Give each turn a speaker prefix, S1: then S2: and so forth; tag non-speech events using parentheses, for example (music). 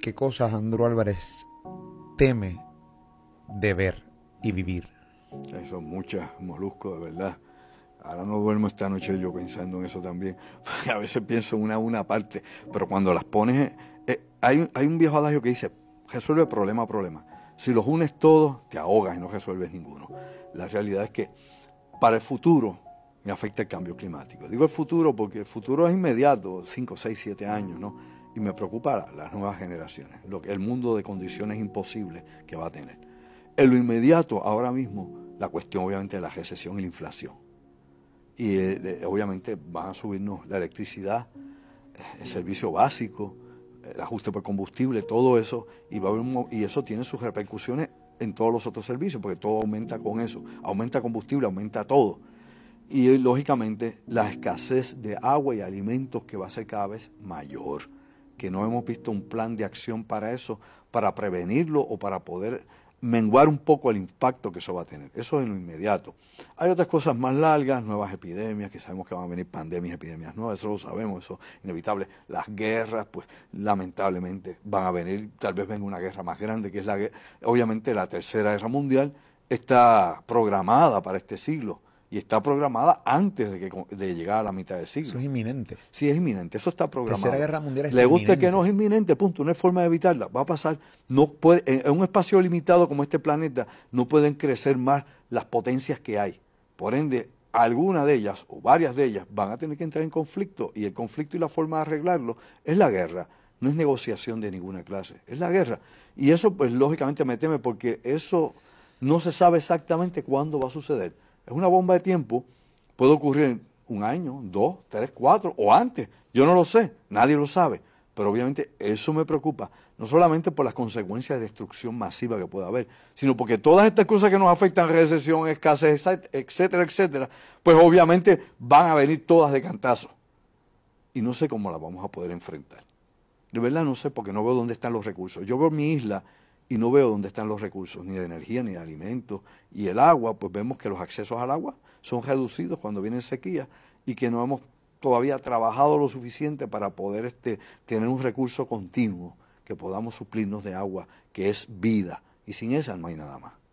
S1: ¿Qué cosas Andrew Álvarez teme de ver y vivir? Son muchas, Molusco, de verdad. Ahora no duermo esta noche yo pensando en eso también. (laughs) A veces pienso una a una parte, pero cuando las pones... Eh, eh, hay, hay un viejo adagio que dice, resuelve problema a problema. Si los unes todos, te ahogas y no resuelves ninguno. La realidad es que para el futuro me afecta el cambio climático. Digo el futuro porque el futuro es inmediato, 5, 6, 7 años, ¿no? y me preocupa las nuevas generaciones, el mundo de condiciones imposibles que va a tener. En lo inmediato, ahora mismo, la cuestión obviamente de la recesión y la inflación. Y eh, obviamente van a subirnos la electricidad, el servicio básico, el ajuste por combustible, todo eso, y, y eso tiene sus repercusiones en todos los otros servicios, porque todo aumenta con eso, aumenta combustible, aumenta todo. Y lógicamente la escasez de agua y alimentos que va a ser cada vez mayor que no hemos visto un plan de acción para eso, para prevenirlo o para poder menguar un poco el impacto que eso va a tener. Eso en lo inmediato. Hay otras cosas más largas, nuevas epidemias, que sabemos que van a venir pandemias, epidemias nuevas, eso lo sabemos, eso es inevitable. Las guerras, pues lamentablemente van a venir, tal vez venga una guerra más grande, que es la obviamente la tercera guerra mundial, está programada para este siglo y está programada antes de, que, de llegar a la mitad del siglo. Eso es inminente. Sí, es inminente, eso está programado. Tercera Guerra Mundial es inminente. Le gusta que no es inminente, punto, no hay forma de evitarla, va a pasar, no puede, en, un espacio limitado como este planeta no pueden crecer más las potencias que hay. Por ende, alguna de ellas o varias de ellas van a tener que entrar en conflicto y el conflicto y la forma de arreglarlo es la guerra. No es negociación de ninguna clase, es la guerra. Y eso, pues, lógicamente me teme porque eso no se sabe exactamente cuándo va a suceder es una bomba de tiempo. Puede ocurrir un año, dos, tres, cuatro o antes. Yo no lo sé, nadie lo sabe. Pero obviamente eso me preocupa, no solamente por las consecuencias de destrucción masiva que puede haber, sino porque todas estas cosas que nos afectan, recesión, escasez, etcétera, etcétera, pues obviamente van a venir todas de cantazo. Y no sé cómo las vamos a poder enfrentar. De verdad no sé porque no veo dónde están los recursos. Yo veo mi isla y no veo dónde están los recursos, ni de energía, ni de alimentos. Y el agua, pues vemos que los accesos al agua son reducidos cuando vienen sequía y que no hemos todavía trabajado lo suficiente para poder este, tener un recurso continuo que podamos suplirnos de agua, que es vida. Y sin esa no hay nada más.